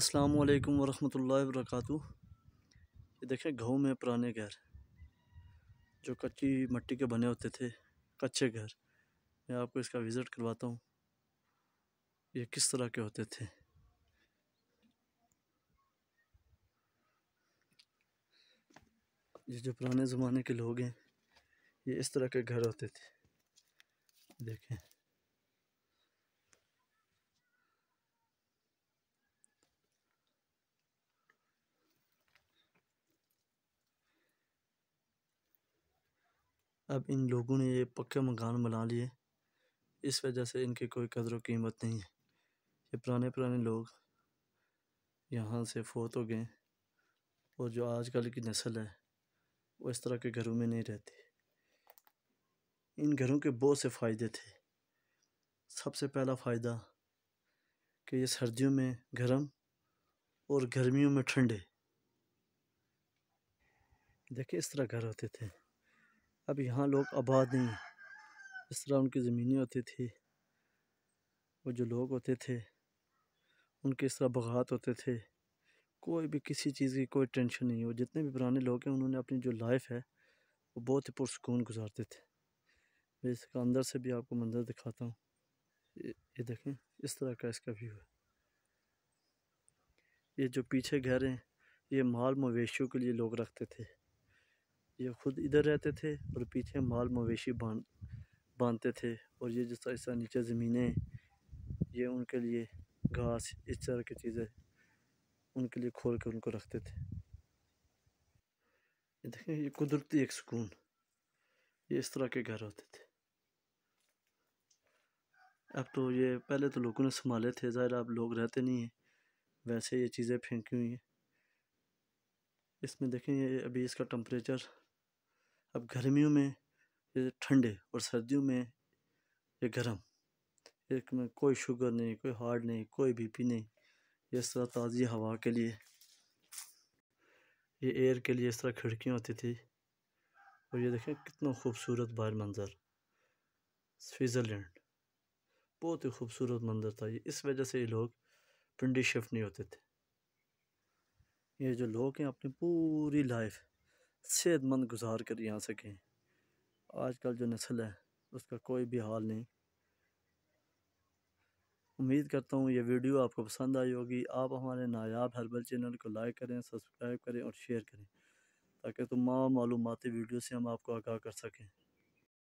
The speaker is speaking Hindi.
अस्सलाम वालेकुम वरहमतुल्लाहि वबरकातुहू ये देखें गाँव में पुराने घर जो कच्ची मिट्टी के बने होते थे कच्चे घर मैं आपको इसका विज़िट करवाता हूँ ये किस तरह के होते थे ये जो पुराने ज़माने के लोग हैं ये इस तरह के घर होते थे देखें अब इन लोगों ने ये पक्के मकान बना लिए इस वजह से इनकी कोई कदर कीमत नहीं है ये पुराने पुराने लोग यहाँ से फोत हो गए और जो आजकल की नस्ल है वो इस तरह के घरों में नहीं रहती इन घरों के बहुत से फ़ायदे थे सबसे पहला फ़ायदा कि ये सर्दियों में गर्म और गर्मियों में ठंडे देखिए इस तरह घर होते थे अब यहाँ लोग आबाद नहीं इस जिस तरह उनकी ज़मीनें होती थी वो जो लोग होते थे उनके इस तरह बगात होते थे कोई भी किसी चीज़ की कोई टेंशन नहीं हो जितने भी पुराने लोग हैं उन्होंने अपनी जो लाइफ है वो बहुत ही पुरसकून गुजारते थे मैं इसका अंदर से भी आपको मंजर दिखाता हूँ ये देखें इस तरह का इसका व्यू है ये जो पीछे घर हैं ये माल मवेशियों के लिए लोग रखते थे ये खुद इधर रहते थे और पीछे माल मवेशी बांध बांधते थे और ये जिस तरह नीचे ज़मीनें ये उनके लिए घास इस तरह की चीज़ें उनके लिए खोल कर उनको रखते थे ये देखें ये कुदरती एक सुकून ये इस तरह के घर होते थे अब तो ये पहले तो लोगों ने संभाले थे ज़ाहिर अब लोग रहते नहीं हैं वैसे ये चीज़ें फेंकी हुई हैं इसमें देखें ये अभी इसका टम्परेचर अब गर्मियों में ये ठंडे और सर्दियों में ये गर्म एक में कोई शुगर नहीं कोई हार्ड नहीं कोई बीपी नहीं इस तरह ताज़ी हवा के लिए ये एयर के लिए इस तरह खिड़कियाँ होती थी और ये देखें कितना खूबसूरत बाहर मंज़र स्विट्ज़रलैंड बहुत ही खूबसूरत मंजर था ये इस वजह से ये लोग पिंडी शिफ्ट नहीं होते थे ये जो लोग हैं अपनी पूरी लाइफ सेहतमंद गुजार कर यहाँ सकें आजकल जो नस्ल है उसका कोई भी हाल नहीं उम्मीद करता हूँ ये वीडियो आपको पसंद आई होगी आप हमारे नायाब हर्बल चैनल को लाइक करें सब्सक्राइब करें और शेयर करें ताकि तमाम मालूमती वीडियो से हम आपको आगाह कर सकें